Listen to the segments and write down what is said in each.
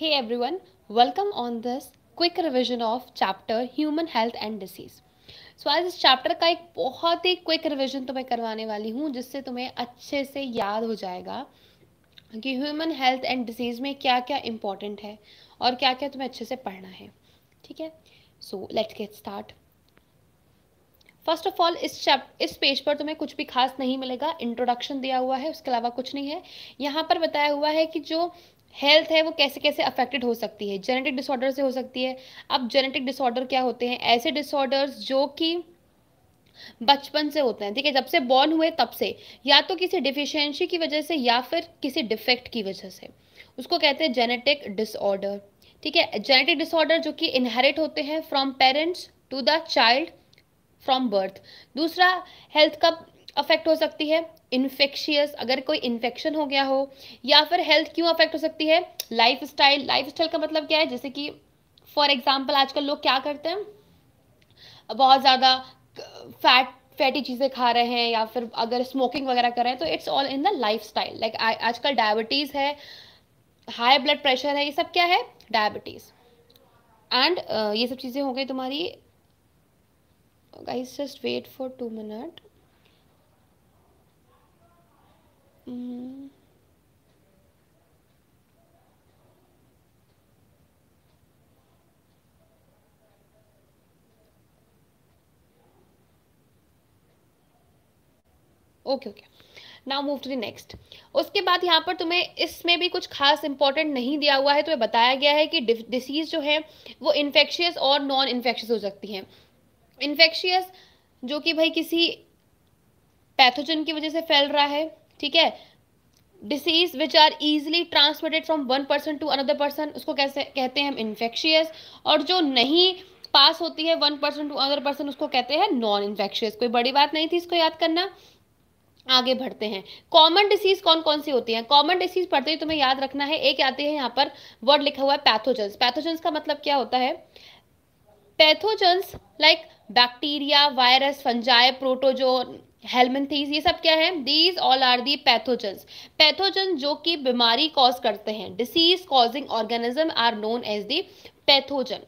Hey everyone, welcome on this quick revision of chapter Human Health and Disease. So so, आज इस chapter का एक बहुत ही quick revision तुम्हें करवाने वाली हूँ जिससे तुम्हें अच्छे से याद हो जाएगा कि ह्यूमन हेल्थ एंड डिजीज़ में क्या क्या इम्पॉर्टेंट है और क्या क्या तुम्हें अच्छे से पढ़ना है ठीक है so let's get start first of all इस चैप इस पेज पर तुम्हें कुछ भी खास नहीं मिलेगा इंट्रोडक्शन दिया हुआ है उसके अलावा कुछ नहीं है यहाँ पर बताया हुआ है कि जो हेल्थ है वो कैसे कैसे अफेक्टेड हो सकती है जेनेटिक डिसऑर्डर से हो सकती है अब जेनेटिक डिसऑर्डर क्या होते हैं ऐसे डिसऑर्डर्स जो कि बचपन से होते हैं ठीक है जब से बॉर्न हुए तब से या तो किसी डिफिशियंसी की वजह से या फिर किसी डिफेक्ट की वजह से उसको कहते हैं जेनेटिक डिसऑर्डर ठीक है जेनेटिक डिसऑर्डर जो कि इनहेरिट होते हैं from parents to the child from birth दूसरा हेल्थ कब अफेक्ट हो सकती है इन्फेक्शियस अगर कोई इन्फेक्शन हो गया हो या फिर हेल्थ क्यों अफेक्ट हो सकती है लाइफ स्टाइल लाइफ स्टाइल का मतलब क्या है जैसे कि फॉर एग्जाम्पल आजकल लोग क्या करते हैं बहुत ज़्यादा फैट फैटी चीज़ें खा रहे हैं या फिर अगर स्मोकिंग वगैरह कर रहे हैं तो it's all in the lifestyle like आजकल डायबिटीज़ है हाई ब्लड प्रेशर है ये सब क्या है डायबिटीज़ एंड uh, ये सब चीज़ें हो गई तुम्हारी guys just wait for two minute okay okay now move to the next उसके बाद यहाँ पर तुम्हें इसमें भी कुछ खास इंपॉर्टेंट नहीं दिया हुआ है तुम्हें बताया गया है कि डिसीज़ जो है वो इन्फेक्शियस और नॉन इन्फेक्शियस हो सकती है इन्फेक्शियस जो कि भाई किसी पैथोजन की वजह से फैल रहा है ठीक है disease which are easily transmitted from one person to another person उसको कैसे कहते हैं हम इन्फेक्शियस और जो नहीं पास होती है one person to another person उसको कहते हैं नॉन इन्फेक्शियस कोई बड़ी बात नहीं थी इसको याद करना आगे बढ़ते हैं कॉमन डिसीज कौन कौन सी होती है कॉमन डिसीज पढ़ते ही तुम्हें याद रखना है एक आती है यहाँ पर वर्ड लिखा हुआ है पैथोजेंस पैथोजेंस का मतलब क्या होता है pathogens like bacteria virus fungi protozoan helminths ये सब क्या है these all are the pathogens pathogen जो कि बीमारी कॉज करते हैं disease causing organism are known as the pathogen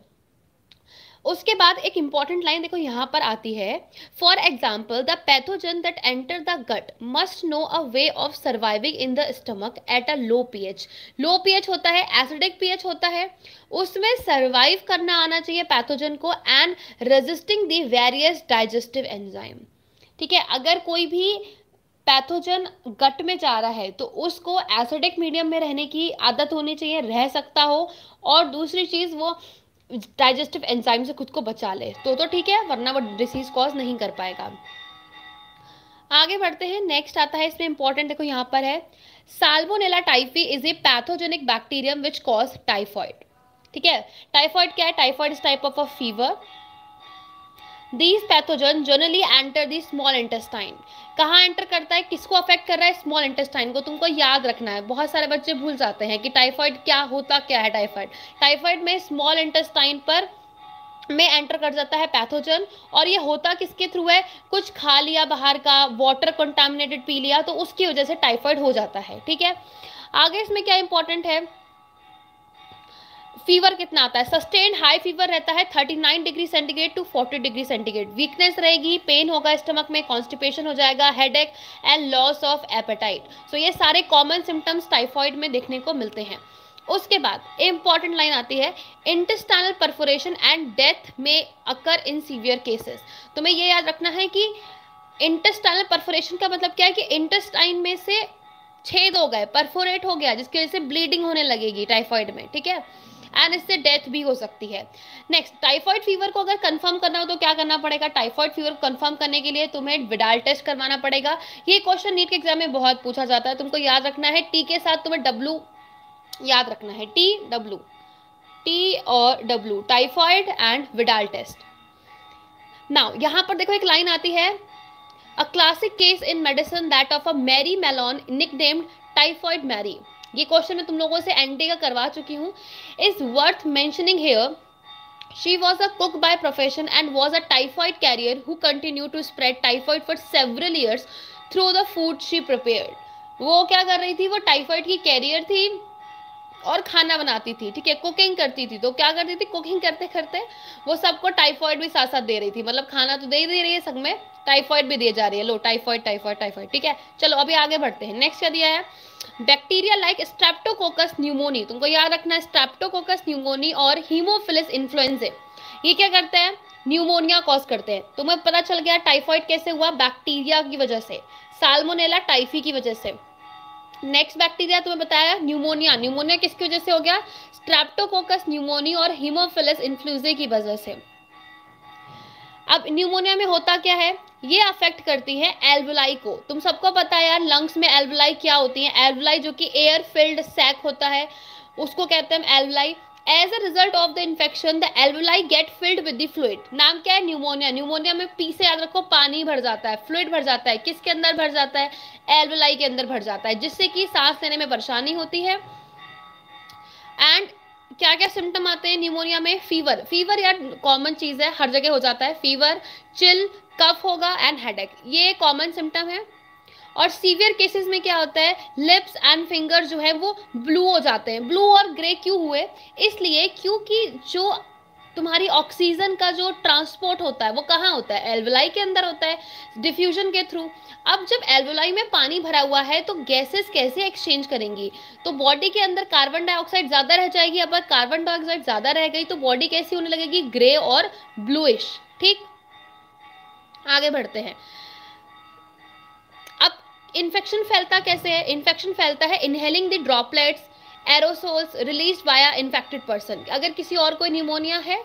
उसके बाद एक इंपॉर्टेंट लाइन देखो यहां पर आती है for example the pathogen that enter the gut must know a way of surviving in the stomach at a low pH low pH होता है एसिडिक पीएच होता है उसमें सर्वाइव करना आना चाहिए पैथोजन को and resisting the various digestive enzyme ठीक है अगर कोई भी पैथोजन गट में जा रहा है तो उसको एसिडिक मीडियम में रहने की आदत होनी चाहिए रह सकता हो और दूसरी चीज़ वो डाइजेस्टिव एंजाइम से खुद को बचा ले तो तो ठीक है वरना वो डिसीज कॉज नहीं कर पाएगा आगे बढ़ते हैं नेक्स्ट आता है इसमें इंपॉर्टेंट देखो यहाँ पर है salmonella typhi is a pathogenic bacterium which cause typhoid ठीक है टाइफॉइड क्या है typhoid is type of a fever these pathogen generally enter the small intestine कहाँ एंटर करता है किसको अफेक्ट कर रहा है स्मॉल इंटेस्टाइन को तुमको याद रखना है बहुत सारे बच्चे भूल जाते हैं कि टाइफाइड क्या होता क्या है टाइफाइड टाइफाइड में स्मॉल इंटेस्टाइन पर में एंटर कर जाता है पैथोजन और ये होता किसके थ्रू है कुछ खा लिया बाहर का वाटर कंटामिनेटेड पी लिया तो उसकी वजह से टाइफाइड हो जाता है ठीक है आगे इसमें क्या इंपॉर्टेंट है फीवर कितना आता है सस्टेन हाई फीवर रहता है 39 degree centigrade to 40 degree centigrade weakness रहेगी पेन होगा स्टमक में कॉन्स्टिपेशन हो जाएगा headache and loss of appetite so ये सारे कॉमन सिम्टम्स टाइफॉइड में देखने को मिलते हैं उसके बाद इंपॉर्टेंट लाइन आती है इंटेस्टाइनल परफोरेशन एंड डेथ में अकर इन सीवियर केसेस तुम्हें ये याद रखना है कि इंटेस्टाइनल परफोरेशन का मतलब क्या है कि इंटेस्टाइन में से छेद हो गए परफोरेट हो गया जिसकी वजह से ब्लीडिंग होने लगेगी टाइफॉइड में ठीक है एंड इससे डेथ भी हो सकती है नेक्स्ट टाइफॉइड फीवर को अगर कंफर्म करना हो तो क्या करना पड़ेगा टाइफॉइड फीवर कंफर्म करने के लिए तुम्हें विडाल टेस्ट करवाना पड़ेगा ये क्वेश्चन नीट के एग्जाम में बहुत पूछा जाता है तुमको याद रखना है टी के साथ तुम्हें डब्लू याद रखना है टी डब्लू टी और W typhoid and Widal test now यहां पर देखो एक लाइन आती है a classic case in medicine that of a Mary Mallon nicknamed typhoid Mary ये क्वेश्चन मैं तुम लोगों से एनडी का करवा चुकी हूँ is worth mentioning here she was a cook by profession and was a typhoid carrier who continue to spread typhoid for several years through the food she prepare वो क्या कर रही थी वो टाइफॉइड की कैरियर थी और खाना बनाती थी ठीक है कुकिंग करती थी तो क्या करती थी कुकिंग करते करते वो सबको टाइफॉइड भी साथ साथ दे रही थी मतलब खाना तो दे ही दे रही है सब में टाइफॉइड भी दिए जा रही है लो टाइफॉइड टाइफॉइड टाइफॉइड ठीक है चलो अभी आगे बढ़ते हैं नेक्स्ट क्या दिया है बैक्टीरिया लाइक स्ट्रेप्टोकोकस न्यूमोनी तुमको याद रखना है स्ट्रेप्टोकोकस न्यूमोनी और हीमोफिलिस इन्फ्लुएंजे ये क्या करते हैं न्यूमोनिया कॉज करते हैं तुम्हें पता चल गया टाइफॉइड कैसे हुआ बैक्टीरिया की वजह से साल्मोनेला टाइफी की वजह से नेक्स्ट बैक्टीरिया तुम्हें बताया न्यूमोनिया न्यूमोनिया किसकी वजह से हो गया स्ट्रेप्टोकोकस न्यूमोनी और हिमोफिलस इन्फ्लूजे की वजह से अब न्यूमोनिया में होता क्या है ये अफेक्ट करती है एल्वलाई को तुम सबको पता है यार लंग्स में एल्वलाई क्या होती है एल्वलाई जो कि एयर फिल्ड सैक होता है उसको कहते हैं हम alveoli as a result of the infection the alveoli get filled with the fluid नाम क्या है न्यूमोनिया न्यूमोनिया में पी से याद रखो पानी भर जाता है फ्लूड भर जाता है किसके अंदर भर जाता है एल्वोलाई के अंदर भर जाता है जिससे कि सांस लेने में परेशानी होती है एंड क्या क्या सिम्टम आते हैं न्यूमोनिया में फीवर फीवर यार कॉमन चीज़ है हर जगह हो जाता है फीवर चिल कफ होगा एंड हेडेक ये कॉमन सिम्टम है और सीवियर केसेस में क्या होता है लिप्स एंड फिंगर जो है वो ब्लू हो जाते हैं ब्लू और ग्रे क्यों हुए इसलिए क्योंकि जो तुम्हारी ऑक्सीजन का जो ट्रांसपोर्ट होता है वो कहाँ होता है एल्वलाई के अंदर होता है डिफ्यूजन के थ्रू अब जब एल्वलाई में पानी भरा हुआ है तो गैसेस कैसे एक्सचेंज करेंगी तो बॉडी के अंदर कार्बन डाइऑक्साइड ज़्यादा रह जाएगी अगर कार्बन डाइऑक्साइड ज़्यादा रह गई तो बॉडी कैसी होने लगेगी ग्रे और ब्लूइश ठीक आगे बढ़ते हैं इन्फेक्शन फैलता कैसे है इन्फेक्शन फैलता है inhaling the droplets aerosols release via infected person अगर किसी और कोई निमोनिया है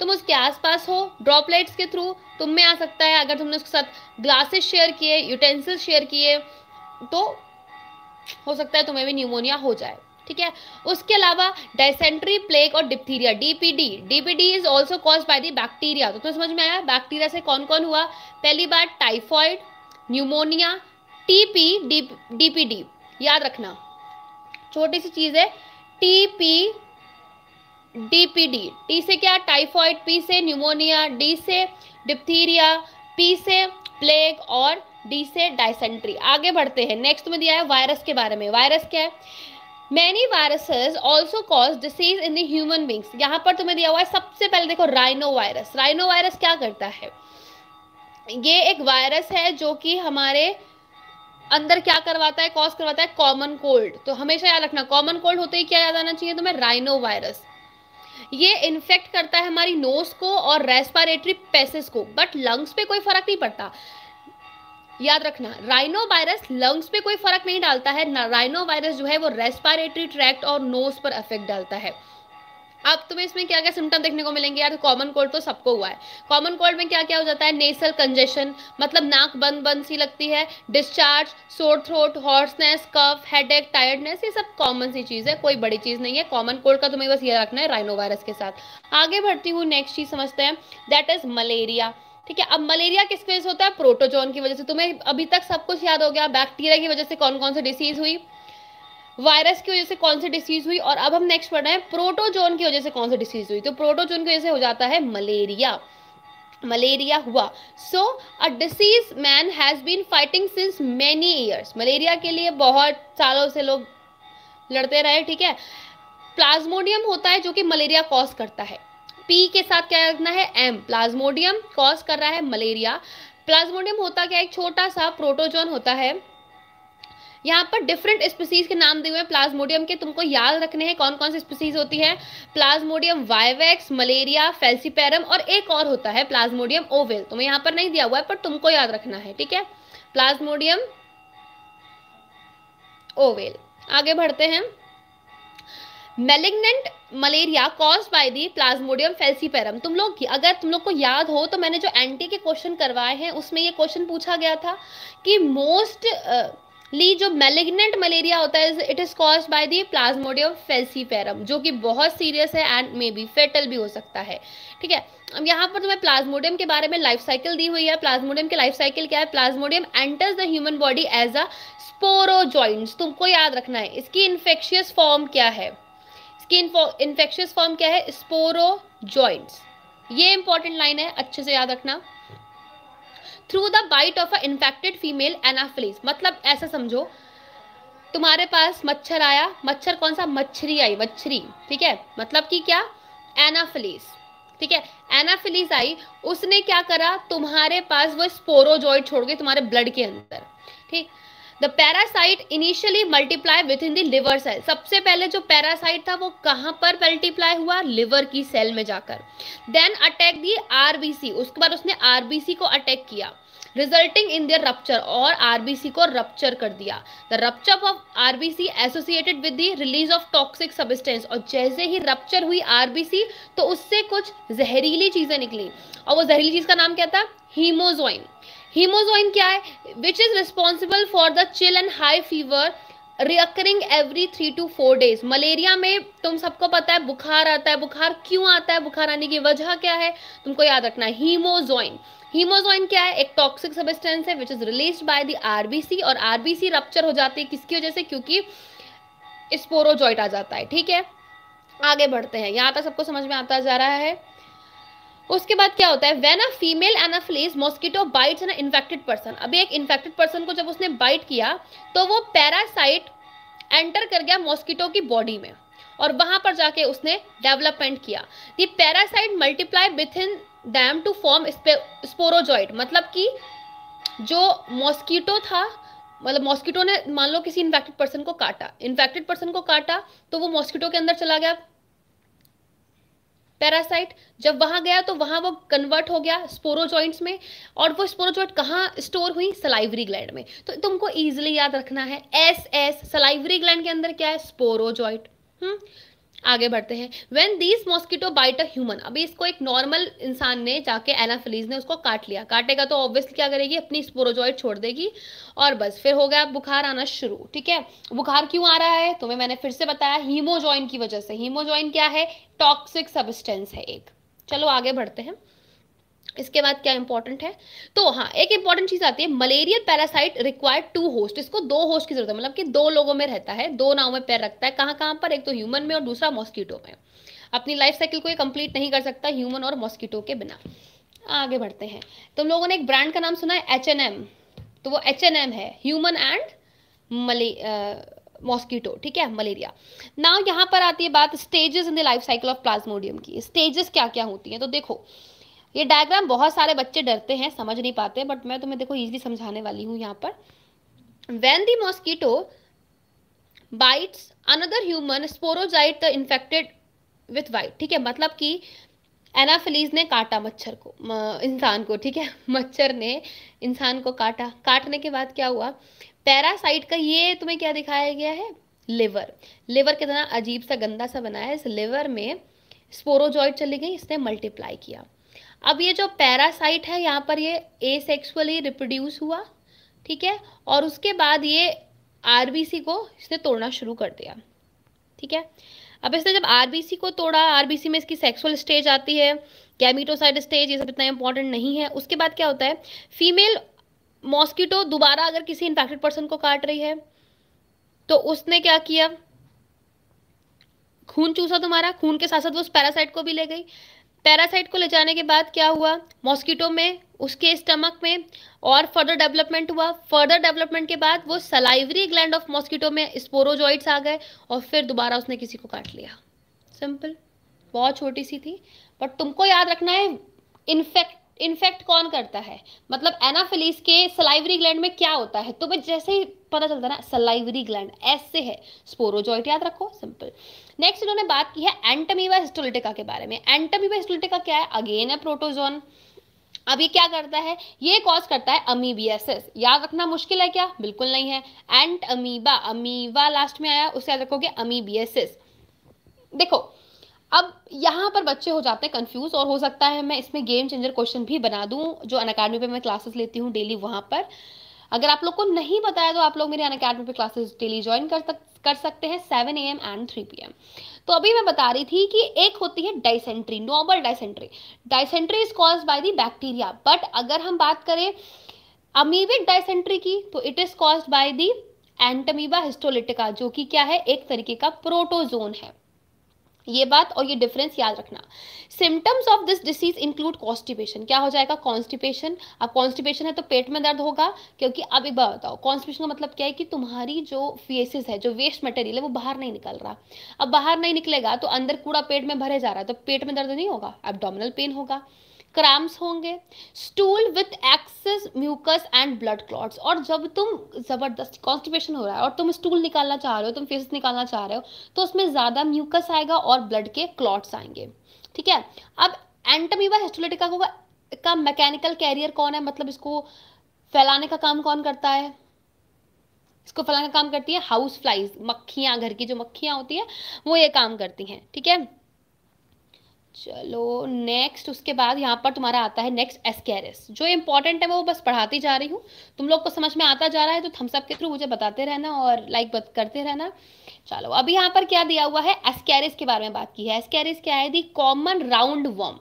तुम उसके आसपास हो ड्रॉपलेट्स के थ्रू तुम में आ सकता है अगर तुमने उसके साथ ग्लासेस शेयर किए यूटेंसिल्स शेयर किए तो हो सकता है तुम्हें भी न्यूमोनिया हो जाए ठीक है उसके अलावा डायसेंट्री प्लेग और diphtheria DPD DPD is also cause by the bacteria तो तुम्हें समझ में आया बैक्टीरिया से कौन कौन हुआ पहली बार typhoid pneumonia T P D D P D याद रखना छोटी सी चीज़ है T P D P D T से क्या टाइफॉइड पी से न्यूमोनिया डी से डिप्थीरिया पी से प्लेग और डी से डायसेंट्री आगे बढ़ते हैं नेक्स्ट में दिया है वायरस के बारे में वायरस क्या है many viruses also cause disease in the human beings यहाँ पर तुम्हें दिया हुआ है सबसे पहले देखो राइनो वायरस राइनो वायरस क्या करता है ये एक वायरस है जो कि हमारे अंदर क्या करवाता है कॉज करवाता है कॉमन कोल्ड तो हमेशा याद रखना कॉमन कोल्ड होते ही क्या याद आना चाहिए तुम्हें राइनो वायरस ये इन्फेक्ट करता है हमारी नोज को और रेस्पारेटरी पेसिस को बट लंग्स पे कोई फर्क नहीं पड़ता याद रखना राइनो वायरस लंग्स पे कोई फर्क नहीं डालता है राइनो वायरस जो है वो रेस्पायरेटरी ट्रैक्ट और नोज पर अफेक्ट डालता है अब तुम्हें इसमें क्या क्या सिम्टम देखने को मिलेंगे यार कॉमन तो कोल्ड तो सबको हुआ है कॉमन कोल्ड में क्या क्या हो जाता है नेसल कंजेशन मतलब नाक बंद बंद सी लगती है discharge sore throat hoarseness cough headache tiredness ये सब कॉमन सी चीज़ है कोई बड़ी चीज़ नहीं है कॉमन कोल्ड का तुम्हें बस ये रखना है राइनो वायरस के साथ आगे बढ़ती हूँ नेक्स्ट चीज़ समझते हैं दैट इज़ मलेरिया ठीक है अब मलेरिया किस वजह से होता है प्रोटोजोन की वजह से तुम्हें अभी तक सब कुछ याद हो गया बैक्टीरिया की वजह से कौन कौन सी डिसीज हुई वायरस की वजह से कौन सी डिसीज हुई और अब हम नेक्स्ट पढ़ रहे हैं प्रोटोजोन की वजह से कौन सी डिसीज हुई तो प्रोटोजोन की वजह से हो जाता है मलेरिया मलेरिया हुआ so a disease man has been fighting since many years malaria के लिए बहुत सालों से लोग लड़ते रहे ठीक है प्लाज्मोडियम होता है जो कि मलेरिया कॉज करता है पी के साथ क्या रखना है एम प्लाज्मोडियम कॉज कर रहा है मलेरिया प्लाज्मोडियम होता क्या एक छोटा सा प्रोटोजोन होता है यहाँ पर डिफरेंट स्पीसीज के नाम दिए हुए हैं प्लाज्मोडियम के तुमको याद रखने हैं कौन कौन सी स्पीसीज होती है प्लाज्मोडियम वाइवेक्स मलेरिया फेल्सीपेरम और एक और होता है प्लाज्मोडियम ओवेल तुम्हें यहाँ पर नहीं दिया हुआ है पर तुमको याद रखना है ठीक है प्लाज्मोडियम ओवेल आगे बढ़ते हैं malignant malaria cause by the plasmodium falciparum तुम लोग की अगर तुम लोग को याद हो तो मैंने जो एंटी के क्वेश्चन करवाए हैं उसमें ये क्वेश्चन पूछा गया था कि मोस्ट ली जो मेलेग्नेंट मलेरिया होता है it is cause by the plasmodium falciparum जो कि बहुत सीरियस है एंड मे बी फेटल भी हो सकता है ठीक है अब यहाँ पर तुम्हें प्लाज्मोडियम के बारे में लाइफ साइकिल दी हुई है प्लाज्मोडियम की लाइफ साइकिल क्या है plasmodium enters the human body as a sporozoites तुमको याद रखना है इसकी इन्फेक्शियस फॉर्म क्या है इसकी इन्फेक्शियस फॉर्म क्या है स्पोरो स्पोरोजॉइंट्स ये इंपॉर्टेंट लाइन है अच्छे से याद रखना through the bite of a infected female anopheles मतलब ऐसा समझो तुम्हारे पास मच्छर आया मच्छर कौन सा मच्छरी आई मच्छरी ठीक है मतलब कि क्या एनाफिलीज ठीक है एनाफिलीज आई उसने क्या करा तुम्हारे पास वो स्पोरोजॉइड छोड़ गई तुम्हारे ब्लड के अंदर ठीक the parasite initially multiply within the liver cell सबसे पहले जो पैरासाइट था वो कहाँ पर मल्टीप्लाई हुआ लिवर की सेल में जाकर देन अटैक दी आरबीसी उसके बाद उसने आरबीसी को अटैक किया रिजल्टिंग इन दियर रप्चर और आरबीसी को रप्चर कर दिया the rupture of RBC associated with the release of toxic substance और जैसे ही रप्चर हुई आरबीसी तो उससे कुछ जहरीली चीजें निकली और वो जहरीली चीज का नाम क्या था हीमोजोइन हीमोजोइन क्या है which is responsible for the chill and high fever recurring every three to four days malaria में तुम सबको पता है बुखार आता है बुखार क्यों आता है बुखार आने की वजह क्या है तुमको याद रखना है हीमोजोइन हीमोजोइन क्या है एक टॉक्सिक सब्सटेंस है which is release by the RBC और आरबीसी रप्चर हो जाती है किसकी वजह से क्योंकि स्पोरोजॉइट आ जाता है ठीक है आगे बढ़ते हैं यहाँ तक सबको समझ में आता जा रहा है उसके बाद क्या होता है when a female anopheles mosquito bites an infected person अभी एक इन्फेक्टेड पर्सन को जब उसने बाइट किया तो वो पैरासाइट एंटर कर गया मॉस्किटो की बॉडी में और वहां पर जाके उसने डेवलपमेंट किया the parasite multiply within them to form sporozoite मतलब कि जो मॉस्किटो था मतलब मॉस्किटो ने मान लो किसी इन्फेक्टेड पर्सन को काटा इन्फेक्टेड पर्सन को काटा तो वो मॉस्किटो के अंदर चला गया पैरासाइट जब वहां गया तो वहां वो कन्वर्ट हो गया स्पोरो जॉइंट्स में और वो स्पोरो जॉइंट कहाँ स्टोर हुई सलाइवरी ग्लैंड में तो तुमको ईजिली याद रखना है एस एस सलाइवरी ग्लैंड के अंदर क्या है स्पोरो हम्म? जॉइंट आगे बढ़ते हैं when these mosquito bite a human अभी इसको एक नॉर्मल इंसान ने जाके एनाफिलीज ने उसको काट लिया काटेगा तो ऑब्वियसली क्या करेगी अपनी स्पोरोजॉइड छोड़ देगी और बस फिर हो गया बुखार आना शुरू ठीक है बुखार क्यों आ रहा है तुम्हें मैंने फिर से बताया हीमोजॉइन की वजह से हीमोजॉइन क्या है टॉक्सिक सबस्टेंस है एक चलो आगे बढ़ते हैं इसके बाद क्या इंपॉर्टेंट है तो हाँ एक इंपॉर्टेंट चीज आती है malarial parasite require to host इसको दो होस्ट की जरूरत है मतलब कि दो लोगों में रहता है दो नाव में पैर रखता है कहाँ कहाँ पर एक तो ह्यूमन में और दूसरा मॉस्किटो में अपनी लाइफ साइकिल को ये कंप्लीट नहीं कर सकता ह्यूमन और मॉस्किटो के बिना आगे बढ़ते हैं तुम तो लोगों ने एक ब्रांड का नाम सुना है एच एन एम तो वो एच एन एम है ह्यूमन एंड मले मॉस्किटो ठीक है मलेरिया नाउ यहाँ पर आती है बात stages in the life cycle of plasmodium की स्टेजेस क्या क्या होती हैं तो देखो ये डायग्राम बहुत सारे बच्चे डरते हैं समझ नहीं पाते बट मैं तुम्हें देखो इजीली समझाने वाली हूँ यहाँ पर when the mosquito bites another human sporozoite the infected with white ठीक है मतलब कि एनाफिलीज ने काटा मच्छर को इंसान को ठीक है मच्छर ने इंसान को काटा काटने के बाद क्या हुआ पैरासाइट का ये तुम्हें क्या दिखाया गया है लिवर लिवर कितना अजीब सा गंदा सा बनाया है इस लिवर में स्पोरोजॉइट चली गई इसने मल्टीप्लाई किया अब ये जो पैरासाइट है यहाँ पर ये ए सेक्सुअली रिप्रोड्यूस हुआ ठीक है और उसके बाद ये आरबीसी को इसने तोड़ना शुरू कर दिया ठीक है अब इसने जब आरबीसी को तोड़ा आरबीसी में इसकी सेक्सुअल स्टेज आती है कैमिटोसाइड स्टेज ये सब इतना इंपॉर्टेंट नहीं है उसके बाद क्या होता है फीमेल मॉस्किटो दोबारा अगर किसी इन्फेक्टेड पर्सन को काट रही है तो उसने क्या किया खून चूसा तुम्हारा खून के साथ साथ वो उस पैरासाइट को भी ले गई पैरासाइट को ले जाने के बाद क्या हुआ मॉस्किटो में उसके स्टमक में और फर्दर डेवलपमेंट हुआ फर्दर डेवलपमेंट के बाद वो सलाइवरी ग्लैंड ऑफ मॉस्किटो में स्पोरोजॉइड्स आ गए और फिर दोबारा उसने किसी को काट लिया सिंपल बहुत छोटी सी थी बट तुमको याद रखना है इन्फेक्ट इन्फेक्ट कौन करता है मतलब एनाफिलीस के सलाइवरी ग्लैंड में क्या होता है तो भाई जैसे ही पता चलता ना सलाइवरी ग्लैंड ऐसे है स्पोरोजॉइट याद रखो सिंपल नेक्स्ट इन्होंने बात की है एंटमीवा हिस्टोलिटिका के बारे में एंटमीवा हिस्टोलिटिका क्या है अगेन है प्रोटोजोन अब ये क्या करता है ये कॉज करता है अमीबियासिस याद रखना मुश्किल है क्या बिल्कुल नहीं है एंट अमीबा अमीबा लास्ट में आया उसे याद रखोगे अमीबियासिस देखो अब यहाँ पर बच्चे हो जाते हैं कंफ्यूज और हो सकता है मैं इसमें गेम चेंजर क्वेश्चन भी बना दूँ जो अन अकेडमी पर मैं क्लासेस लेती हूँ डेली वहाँ पर अगर आप लोग को नहीं बताया तो आप लोग मेरे अन अकेडमी पर क्लासेस डेली ज्वाइन कर सक कर सकते हैं seven A M and three P M तो अभी मैं बता रही थी कि एक होती है dysentery normal dysentery dysentery is cause by the bacteria but अगर हम बात करें अमीबिक डाइसेंट्री की तो it is cause by the entamoeba histolytica जो कि क्या है एक तरीके का प्रोटोजोन है ये बात और ये डिफरेंस याद रखना symptoms of this disease include constipation क्या हो जाएगा कॉन्स्टिपेशन अब कॉन्स्टिपेशन है तो पेट में दर्द होगा क्योंकि अब एक बार बताओ कॉन्स्टिपेशन का मतलब क्या है कि तुम्हारी जो फेसिस है जो वेस्ट मटेरियल है वो बाहर नहीं निकल रहा अब बाहर नहीं निकलेगा तो अंदर कूड़ा पेट में भरे जा रहा है तो पेट में दर्द नहीं होगा एबडोमिनल पेन होगा क्रैम्स होंगे stool with excess mucus and blood clots और जब तुम ज़बरदस्त कॉन्स्टिपेशन हो रहा है और तुम स्टूल निकालना चाह रहे हो तुम फेस निकालना चाह रहे हो तो उसमें ज़्यादा म्यूकस आएगा और ब्लड के क्लॉट्स आएंगे ठीक है अब एंटमीबा हिस्टोलिटिका का, का मैकेनिकल कैरियर कौन है मतलब इसको फैलाने का काम कौन करता है इसको फैलाने का काम करती है हाउस फ्लाइज मक्खियां घर की जो मक्खियां होती है वो ये काम करती हैं ठीक है थीके? चलो नेक्स्ट उसके बाद यहाँ पर तुम्हारा आता है नेक्स्ट एस्केरिस जो इंपॉर्टेंट है वो बस पढ़ाती जा रही हूँ तुम लोग को समझ में आता जा रहा है तो थम्सअप के थ्रू मुझे बताते रहना और लाइक बत करते रहना चलो अभी यहाँ पर क्या दिया हुआ है एस्केरिस के बारे में बात की है एस्केरिस क्या है दी कॉमन राउंड वर्म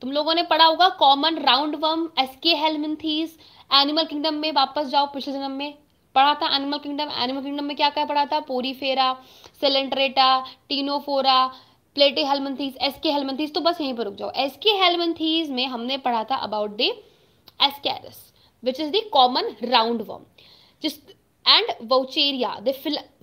तुम लोगों ने पढ़ा होगा common round worm aschelminthes animal kingdom में वापस जाओ पिछले जन्म में पढ़ा था एनिमल किंगडम एनिमल किंगडम में क्या क्या पढ़ा था porifera coelenterata ctenophora platyhelminthes aschelminthes तो बस यहीं पर रुक जाओ एस के हेलमंथीज में हमने पढ़ा था about the ascaris which is the common round worm जिस and wuchereria the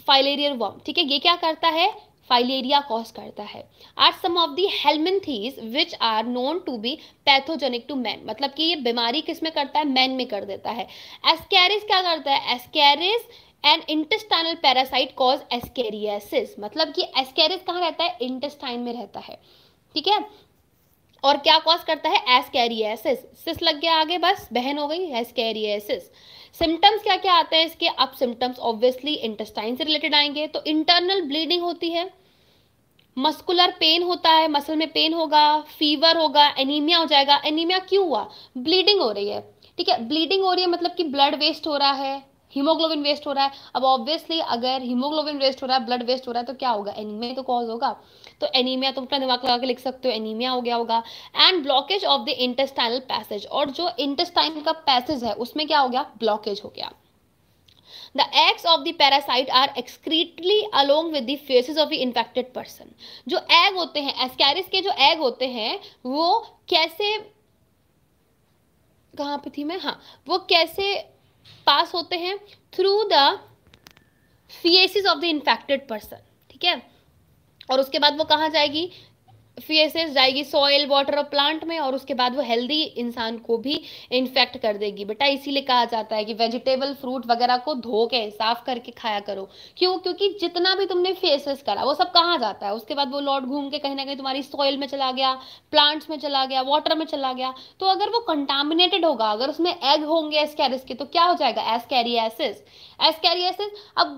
filarial worm ठीक है ये क्या करता है फाइलेरिया कॉज करता है are some of the helminthes which are known to be pathogenic to man मतलब कि ये बीमारी किस में करता है मैन में कर देता है एस्कैरिस क्या करता है ascaris and intestinal parasite cause ascariasis मतलब कि एस्केरिस कहाँ रहता है इंटेस्टाइन में रहता है ठीक है और क्या कॉज करता है एस्केरियासिस सिस लग गया आगे बस बहन हो गई एस्केरियासिस सिम्टम्स क्या क्या आते हैं इसके अब सिम्टम्स ऑब्वियसली इंटेस्टाइन से रिलेटेड आएंगे तो इंटरनल ब्लीडिंग होती है मस्कुलर पेन होता है मसल में पेन होगा फीवर होगा एनीमिया हो जाएगा एनीमिया क्यों हुआ ब्लीडिंग हो रही है ठीक है ब्लीडिंग हो रही है मतलब कि ब्लड वेस्ट हो रहा है हीमोग्लोबिन वेस्ट हो रहा है अब ऑब्वियसली अगर हीमोग्लोबिन वेस्ट हो रहा है ब्लड वेस्ट हो रहा है तो क्या होगा एनीमिया तो कॉज होगा तो एनीमिया तो अपना दिमाग लगा के लिख सकते हो एनीमिया हो गया होगा and blockage of the intestinal passage और जो इंटेस्टाइन का पैसेज है उसमें क्या हो गया ब्लॉकेज हो गया the eggs of the parasite are excretely along with the faces of the infected person जो एग होते हैं एस्कैरिस के जो एग होते हैं वो कैसे कहाँ पे थी मैं हाँ वो कैसे पास होते हैं through the faeces of the infected person ठीक है और उसके बाद वो कहाँ जाएगी फेसेस जाएगी सॉयल वाटर और प्लांट में और उसके बाद वो हेल्दी इंसान को भी इन्फेक्ट कर देगी बेटा इसीलिए कहा जाता है कि वेजिटेबल फ्रूट वगैरह को धो के साफ करके खाया करो क्यों क्योंकि जितना भी तुमने फेसेस करा वो सब कहाँ जाता है उसके बाद वो लौट घूम के कहीं ना कहीं तुम्हारी सॉयल में चला गया प्लांट्स में चला गया वाटर में चला गया तो अगर वो कंटामिनेटेड होगा अगर उसमें एग होंगे एस्कैरिस के तो क्या हो जाएगा एस्कैरियासिस एस्कैरियासिस अब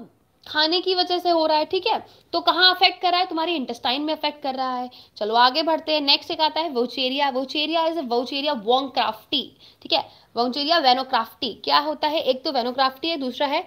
खाने की वजह से हो रहा है ठीक है तो कहाँ अफेक्ट कर रहा है तुम्हारी इंटेस्टाइन में अफेक्ट कर रहा है चलो आगे बढ़ते हैं नेक्स्ट एक आता है wuchereria wuchereria is wuchereria bancrofti ठीक है वोचेरिया वेनोक्राफ्टी क्या होता है एक तो वेनोक्राफ्टी है दूसरा है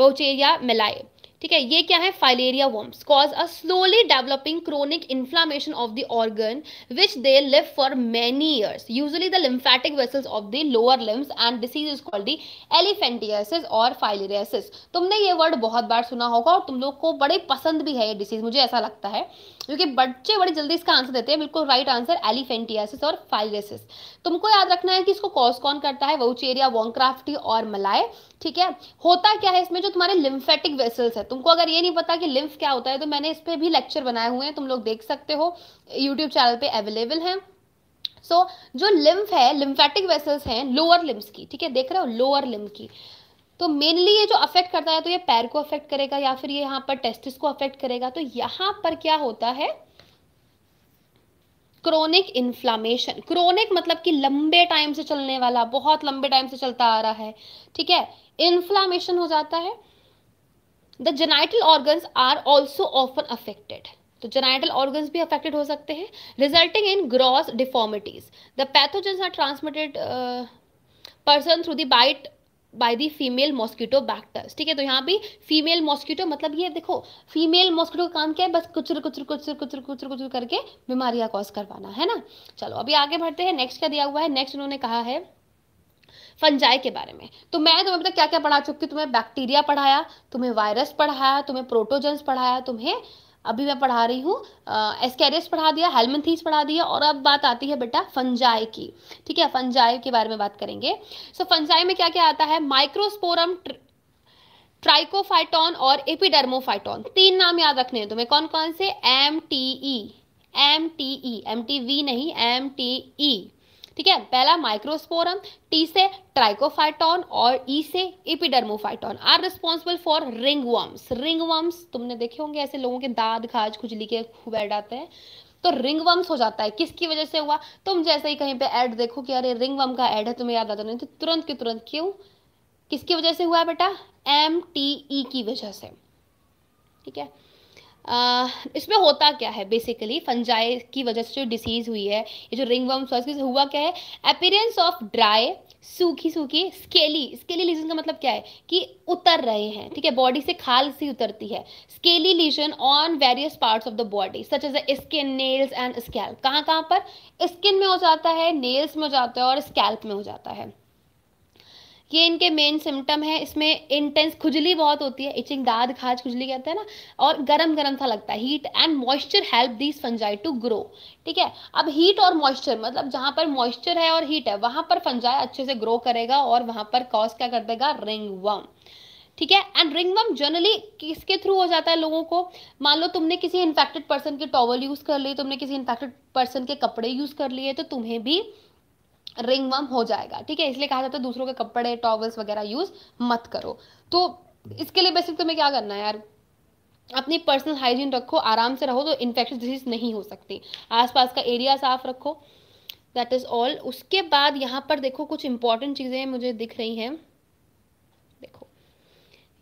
वोचेरिया मिलाई ठीक है ये क्या है filaria worms cause a slowly developing chronic inflammation of the organ which they live for many years usually the lymphatic vessels of the lower limbs and disease is called the elephantiasis और filariasis तुमने ये word बहुत बार सुना होगा और तुम लोग को बड़े पसंद भी है ये डिसीज मुझे ऐसा लगता है क्योंकि बच्चे बड़े जल्दी इसका आंसर देते हैं बिल्कुल राइट आंसर एलिफेंटियासिस और फाइलेसिस तुमको याद रखना है कि इसको कॉज कौन करता है वोचेरिया वॉन्क्राफ्टी और मलाय ठीक है होता क्या है इसमें जो तुम्हारे लिम्फेटिक वेसल्स है तुमको अगर ये नहीं पता कि लिम्फ क्या होता है तो मैंने इस पर भी लेक्चर बनाए हुए हैं तुम लोग देख सकते हो यूट्यूब चैनल पर अवेलेबल हैं सो so, जो लिम्फ है लिम्फेटिक वेसल्स हैं लोअर लिम्स की ठीक है देख रहे हो लोअर लिम्फ की तो मेनली ये जो अफेक्ट करता है तो ये पैर को अफेक्ट करेगा या फिर ये यहाँ पर टेस्टिस को अफेक्ट करेगा तो यहाँ पर क्या होता है क्रोनिक इन्फ्लामेशन क्रोनिक मतलब कि लंबे टाइम से चलने वाला बहुत लंबे टाइम से चलता आ रहा है ठीक है इन्फ्लामेशन हो जाता है the genital organ are also often affected तो जेनाइटल ऑर्गन भी अफेक्टेड हो सकते हैं resulting in gross deformities the pathogens are transmitted person through the bite by the female mosquito vectors ठीक है तो यहाँ भी फीमेल मॉस्किटो मतलब ये देखो फीमेल मॉस्किटो का काम क्या है बस कुचर कुचर कुचर कुचर कुचर कुचर करके बीमारियाँ कॉज करवाना है ना चलो अभी आगे बढ़ते हैं नेक्स्ट क्या दिया हुआ है नेक्स्ट उन्होंने कहा है फंजाई के बारे में तो मैं तुम्हें मतलब क्या क्या पढ़ा चुकी तुम्हें बैक्टीरिया पढ़ाया तुम्हें वायरस पढ़ाया तुम्हें प्रोटोजन्स पढ़ाया तुम्हें अभी मैं पढ़ा रही हूँ एस्केरियस पढ़ा दिया हेलमेंथीस पढ़ा दिया और अब बात आती है बेटा फंजाई की ठीक है फंजाई के बारे में बात करेंगे सो so, फंजाई में क्या क्या आता है माइक्रोस्पोरम ट्राइकोफाइटॉन और एपिडर्मोफाइटॉन तीन नाम याद रखने हैं तुम्हें कौन कौन से M T E M T E M T V नहीं एम टी ई ठीक है पहला माइक्रोस्पोरम टी से ट्राइकोफाइटॉन और ई e से epidermophyton are responsible for ring worms ring worms तुमने देखे होंगे ऐसे लोगों के दाद खाज खुजली के बैठ आते हैं तो रिंगवम्स हो जाता है किसकी वजह से हुआ तुम जैसे ही कहीं पे ऐड देखो कि अरे रिंगवम का ऐड है तुम्हें याद आता नहीं तो तुरंत के तुरंत क्यों किसकी वजह से हुआ बेटा एम टी ई की वजह से ठीक है आ, इसमें होता क्या है बेसिकली फंजाई की वजह से जो डिसीज़ हुई है ये जो रिंग वर्म सॉस हुआ क्या है अपीरेंस ऑफ ड्राई सूखी सूखी स्केली स्केली लीजन का मतलब क्या है कि उतर रहे हैं ठीक है बॉडी से खाल सी उतरती है scaly lesion on various parts of the body such as skin nails and scalp कहाँ कहाँ पर स्किन में हो जाता है नेल्स में हो जाता है और स्कैल्प में हो जाता है ये इनके मेन सिम्टम है इसमें इंटेंस खुजली बहुत होती है इचिंग दाद खाज खुजली कहते हैं ना और गरम गरम सा लगता है heat and moisture help these fungi to grow ठीक है अब हीट और मॉइस्चर मतलब जहां पर मॉइस्चर है और हीट है वहां पर फंजाई अच्छे से ग्रो करेगा और वहां पर कॉज क्या कर देगा रिंग वर्म ठीक है एंड रिंग रिंगवम जनरली किसके थ्रू हो जाता है लोगों को मान लो तुमने किसी इन्फेक्टेड पर्सन के टॉवल यूज़ कर लिए तुमने किसी इन्फेक्टेड पर्सन के कपड़े यूज़ कर लिए तो तुम्हें भी रिंग वर्म हो जाएगा ठीक है इसलिए कहा जाता है दूसरों के कपड़े टॉवल्स वगैरह यूज़ मत करो तो इसके लिए बेसिक तुम्हें क्या करना है यार अपनी पर्सनल हाइजीन रखो आराम से रहो तो इन्फेक्शन डिजीज नहीं हो सकती आसपास का एरिया साफ रखो दैट इज़ ऑल उसके बाद यहाँ पर देखो कुछ इंपॉर्टेंट चीज़ें मुझे दिख रही हैं देखो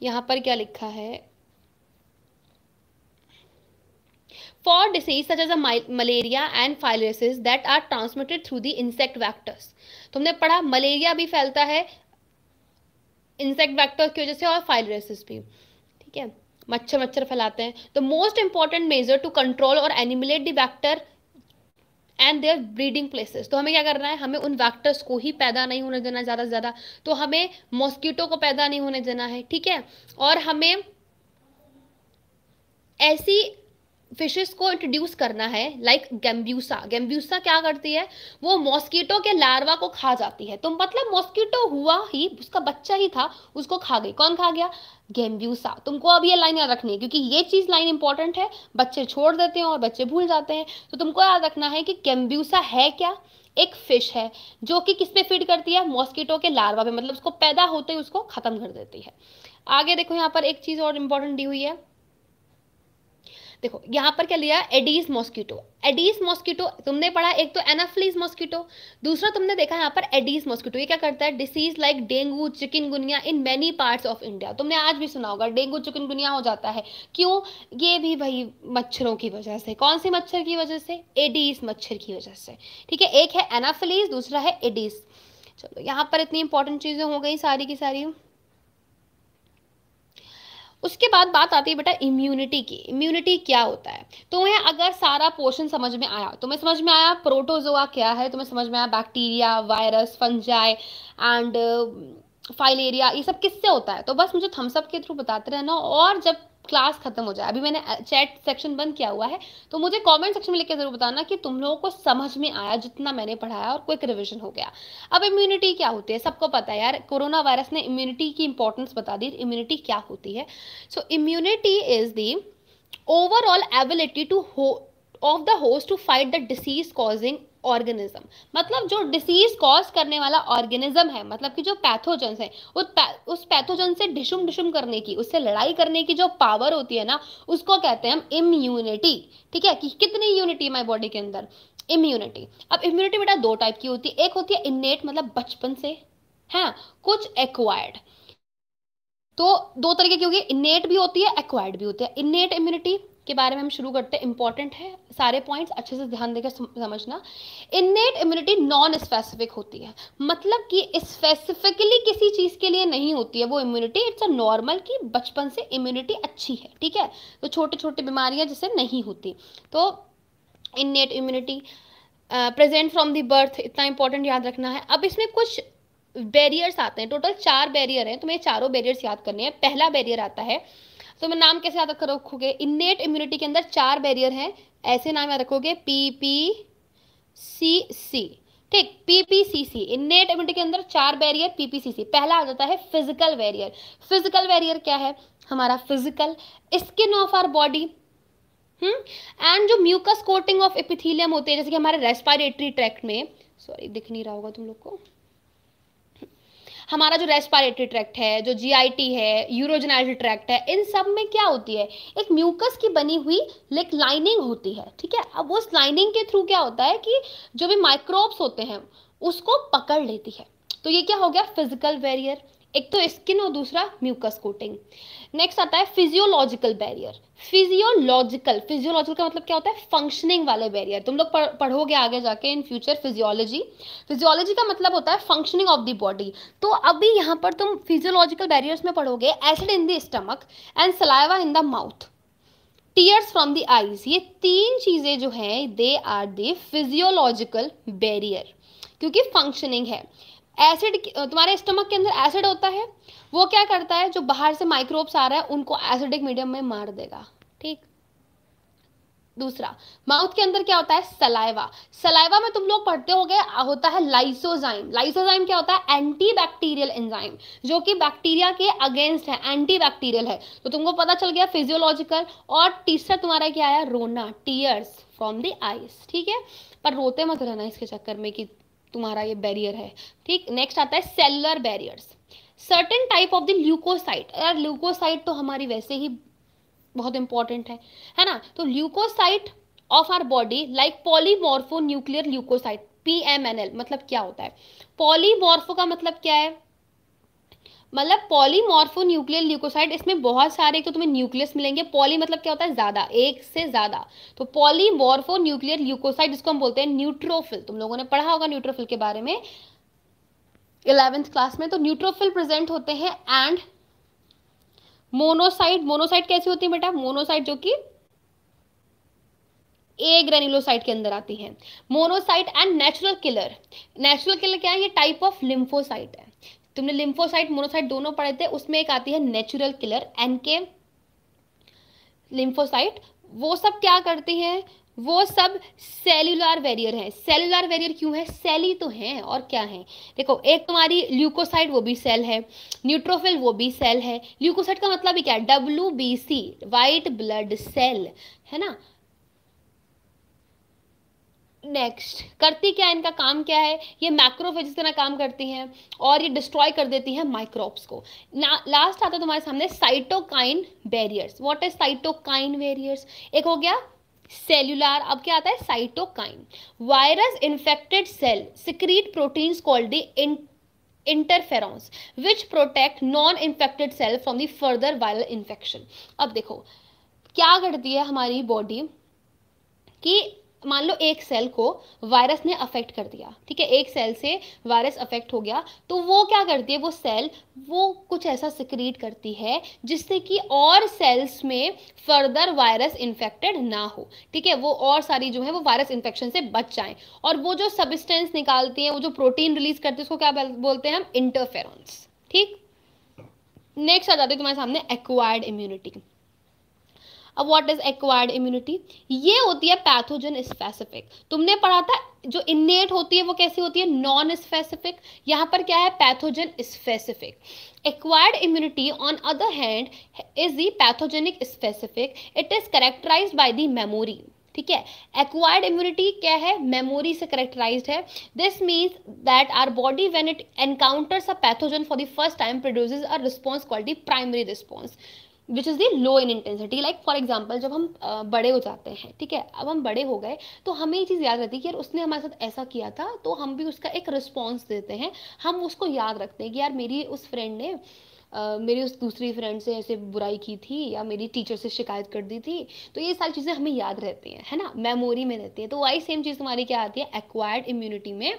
यहाँ पर क्या लिखा है for disease such as a malaria and filariasis that are transmitted through the insect vectors तुमने पढ़ा मलेरिया भी फैलता है इंसेक्ट वैक्टर की वजह से और फाइलेसिस भी ठीक है मच्छर मच्छर फैलाते हैं the most important measure to control और एनिमुलेट the vector and their breeding places तो हमें क्या करना है हमें उन वैक्टर्स को ही पैदा नहीं होने देना ज़्यादा से ज़्यादा तो हमें मॉस्किटो को पैदा नहीं होने देना है ठीक है और हमें ऐसी फिशेस को इंट्रोड्यूस करना है लाइक गैम्ब्यूसा गैम्ब्यूसा क्या करती है वो मॉस्किटो के लार्वा को खा जाती है तो मतलब मॉस्किटो हुआ ही उसका बच्चा ही था उसको खा गई कौन खा गया गैम्ब्यूसा तुमको अब ये लाइन याद रखनी है क्योंकि ये चीज़ लाइन इंपॉर्टेंट है बच्चे छोड़ देते हैं और बच्चे भूल जाते हैं तो तुमको याद रखना है कि गैम्ब्यूसा है क्या एक फिश है जो कि किस पे फीड करती है मॉस्किटो के लार्वा पे मतलब उसको पैदा होते ही उसको ख़त्म कर देती है आगे देखो यहाँ पर एक चीज़ और इंपॉर्टेंट दी हुई है देखो यहाँ पर क्या लिया एडीज मॉस्किटो एडीज मॉस्किटो तुमने पढ़ा एक तो एनाफ्लीज मॉस्किटो दूसरा तुमने देखा यहाँ पर एडीज मॉस्किटो ये क्या करता है disease like dengue chikungunya in many parts of India तुमने आज भी सुना होगा डेंगू चिकनगुनिया हो जाता है क्यों ये भी भाई मच्छरों की वजह से कौन से मच्छर की वजह से एडीज मच्छर की वजह से ठीक है एक है एनाफ्लीज दूसरा है एडीज चलो यहाँ पर इतनी इंपॉर्टेंट चीज़ें हो गई सारी की सारी उसके बाद बात आती है बेटा इम्यूनिटी की इम्यूनिटी क्या होता है तो मैं अगर सारा पोर्शन समझ में आया तो मैं समझ में आया प्रोटोजोआ क्या है तो मैं समझ में आया bacteria virus fungi and filaria ये सब किससे होता है तो बस मुझे थम्सअप के थ्रू बताते रहना और जब क्लास खत्म हो जाए अभी मैंने चैट सेक्शन बंद किया हुआ है तो मुझे कमेंट सेक्शन में लिख के जरूर बताना कि तुम लोगों को समझ में आया जितना मैंने पढ़ाया और क्विक रिविजन हो गया अब इम्यूनिटी क्या होती है सबको पता है यार कोरोना वायरस ने इम्यूनिटी की इंपॉर्टेंस बता दी इम्यूनिटी क्या होती है so immunity is the overall ability to हो of the host to fight the disease causing organism मतलब जो डिसीज कॉज करने वाला ऑर्गेनिज्म है मतलब कि जो पैथोजन है उस पैथोजन से डिशुम डिशुम करने की उससे लड़ाई करने की जो पावर होती है ना उसको कहते हैं हम इम्यूनिटी ठीक है कि कितनी यूनिटी माई बॉडी के अंदर इम्यूनिटी अब इम्यूनिटी बेटा दो टाइप की होती है एक होती है इन्नेट मतलब बचपन से है हाँ, कुछ एक्वायर्ड तो दो तरीके की होगी इन्नेट भी होती है एक्वायर्ड भी होती है इन्नेट इम्यूनिटी के बारे में हम शुरू करते हैं इंपॉर्टेंट है सारे पॉइंट्स अच्छे से ध्यान देकर समझना इननेट इम्यूनिटी नॉन स्पेसिफिक होती है मतलब कि स्पेसिफिकली किसी चीज़ के लिए नहीं होती है वो इम्यूनिटी इट्स अ नॉर्मल कि बचपन से इम्यूनिटी अच्छी है ठीक है तो छोटे छोटे बीमारियां जिससे नहीं होती तो innate immunity present from the birth इतना इंपॉर्टेंट याद रखना है अब इसमें कुछ बैरियर्स आते हैं टोटल चार बैरियर हैं तुम्हें चारों बैरियर्स याद करने हैं पहला बैरियर आता है तो मैं नाम कैसे याद रखोगे इन्नेट इम्यूनिटी के अंदर चार बैरियर हैं ऐसे नाम याद रखोगे पी पी सी सी ठीक पीपीसीसी इन्नेट इम्यूनिटी के अंदर चार बैरियर पीपीसीसी पहला आ जाता है फिजिकल बैरियर फिजिकल बैरियर क्या है हमारा physical skin of our body and जो म्यूकस कोटिंग ऑफ एपिथीलियम होते हैं जैसे कि हमारे रेस्पायरेटरी ट्रैक्ट में सॉरी दिख नहीं रहा होगा तुम लोग को हमारा जो रेस्पायरेटरी ट्रैक्ट है जो जीआईटी है यूरोजनाइटल ट्रैक्ट है इन सब में क्या होती है एक म्यूकस की बनी हुई लाइक लाइनिंग होती है ठीक है अब उस लाइनिंग के थ्रू क्या होता है कि जो भी माइक्रोब्स होते हैं उसको पकड़ लेती है तो ये क्या हो गया फिजिकल बैरियर एक तो स्किन और दूसरा म्यूकस कोटिंग नेक्स्ट आता है फिजियोलॉजिकल बैरियर फिजियोलॉजिकल फिजियोलॉजिकल का मतलब क्या होता है फंक्शनिंग वाले बैरियर तुम लोग पढ़ोगे आगे जाके इन फ्यूचर फिजियोलॉजी फिजियोलॉजी का मतलब होता है फंक्शनिंग ऑफ द बॉडी तो अभी यहाँ पर तुम फिजियोलॉजिकल बैरियर्स में पढ़ोगे acid in the stomach and saliva in the mouth tears from the eyes ये तीन चीज़ें जो है they are the physiological barrier क्योंकि फंक्शनिंग है एसिड तुम्हारे स्टमक के अंदर एसिड होता है वो क्या करता है जो बाहर से माइक्रोब्स आ रहा है उनको एसिडिक मीडियम में मार देगा ठीक दूसरा माउथ के अंदर क्या होता है सलाइवा सलाइवा में तुम लोग पढ़ते हो गए होता है लाइसोजाइम लाइसोजाइम क्या होता है एंटी बैक्टीरियल एंजाइम जो कि बैक्टीरिया के अगेंस्ट है एंटी बैक्टीरियल है तो तुमको पता चल गया फिजियोलॉजिकल और तीसरा तुम्हारा क्या आया रोना टीयर्स फ्रॉम द आइस ठीक है पर रोते मत रहना इसके चक्कर में कि तुम्हारा ये बैरियर है ठीक नेक्स्ट आता है cellular barriers certain type of the leukocyte यार ल्यूकोसाइट तो हमारी वैसे ही बहुत इंपॉर्टेंट है है ना तो leukocyte of our body like polymorphonuclear leukocyte P M N L मतलब क्या होता है पॉलीमोर्फो का मतलब क्या है मतलब पॉलीमॉर्फो न्यूक्लियर ल्यूकोसाइट इसमें बहुत सारे एक तो तुम्हें न्यूक्लियस मिलेंगे पॉली मतलब क्या होता है ज़्यादा एक से ज़्यादा तो पॉलीमॉर्फो न्यूक्लियर ल्यूकोसाइट जिसको हम बोलते हैं न्यूट्रोफिल तुम लोगों ने पढ़ा होगा न्यूट्रोफिल के बारे में इलेवेंथ क्लास में तो न्यूट्रोफिल प्रेजेंट होते हैं एंड मोनोसाइट मोनोसाइट कैसी होती है बेटा मोनोसाइट जो कि ए ग्रेन्यूलोसाइट के अंदर आती है monocyte and natural killer natural killer क्या है ये टाइप ऑफ लिम्फोसाइट है तुमने लिम्फोसाइट मोनोसाइट दोनों पढ़े थे उसमें एक आती है natural killer N K lymphocyte वो सब क्या करती हैं वो सब सेलुलर वेरियर हैं सेलुलर वेरियर क्यों है सेली तो हैं और क्या हैं देखो एक तुम्हारी ल्यूकोसाइट वो भी सेल है न्यूट्रोफिल वो भी सेल है ल्यूकोसाइट का मतलब ही क्या है W B C white blood cell है ना नेक्स्ट करती क्या इनका काम क्या है ये मैक्रोफेजिस तरह काम करती हैं और ये डिस्ट्रॉय कर देती हैं माइक्रोब्स को ना लास्ट आता है तुम्हारे सामने cytokine barriers what is cytokine barriers एक हो गया सेल्यूलर अब क्या आता है cytokine virus infected cell secrete proteins called the interferons which protect non infected cell from the further viral infection अब देखो क्या करती है हमारी बॉडी कि मान लो एक सेल को वायरस ने अफेक्ट कर दिया ठीक है एक सेल से वायरस अफेक्ट हो गया तो वो क्या करती है वो सेल वो कुछ ऐसा सिक्रीट करती है जिससे कि और सेल्स में फर्दर वायरस इन्फेक्टेड ना हो ठीक है वो और सारी जो है वो वायरस इन्फेक्शन से बच जाएं और वो जो सबिस्टेंस निकालती है वो जो प्रोटीन रिलीज करती है उसको क्या बोलते हैं हम इंटरफेरॉन्स ठीक नेक्स्ट आ जाते हैं तुम्हारे सामने एक्वायर्ड इम्यूनिटी अब व्हाट इज एक्वायर्ड इम्यूनिटी ये होती है पैथोजन स्पेसिफिक तुमने पढ़ा था जो इन्नेट होती है वो कैसी होती है नॉन स्पेसिफिक यहाँ पर क्या है pathogen specific acquired immunity on other hand is the pathogenic specific it is characterise by the memory ठीक है एक्वायर्ड इम्यूनिटी क्या है मेमोरी से करेक्टराइज है this means that our body when it encounters a pathogen for the first time produce a response quality primary response which is the low in intensity like for example जब हम बड़े हो जाते हैं ठीक है अब हम बड़े हो गए तो हमें ये चीज़ याद रहती है कि यार उसने हमारे साथ ऐसा किया था तो हम भी उसका एक रिस्पॉन्स देते हैं हम उसको याद रखते हैं कि यार मेरी उस फ्रेंड ने मेरे उस दूसरी फ्रेंड से ऐसे बुराई की थी या मेरी टीचर से शिकायत कर दी थी तो ये सारी चीज़ें हमें याद रहती हैं है ना मेमोरी में रहती है तो वही सेम चीज़ हमारी क्या आती है एक्वायर्ड इम्यूनिटी में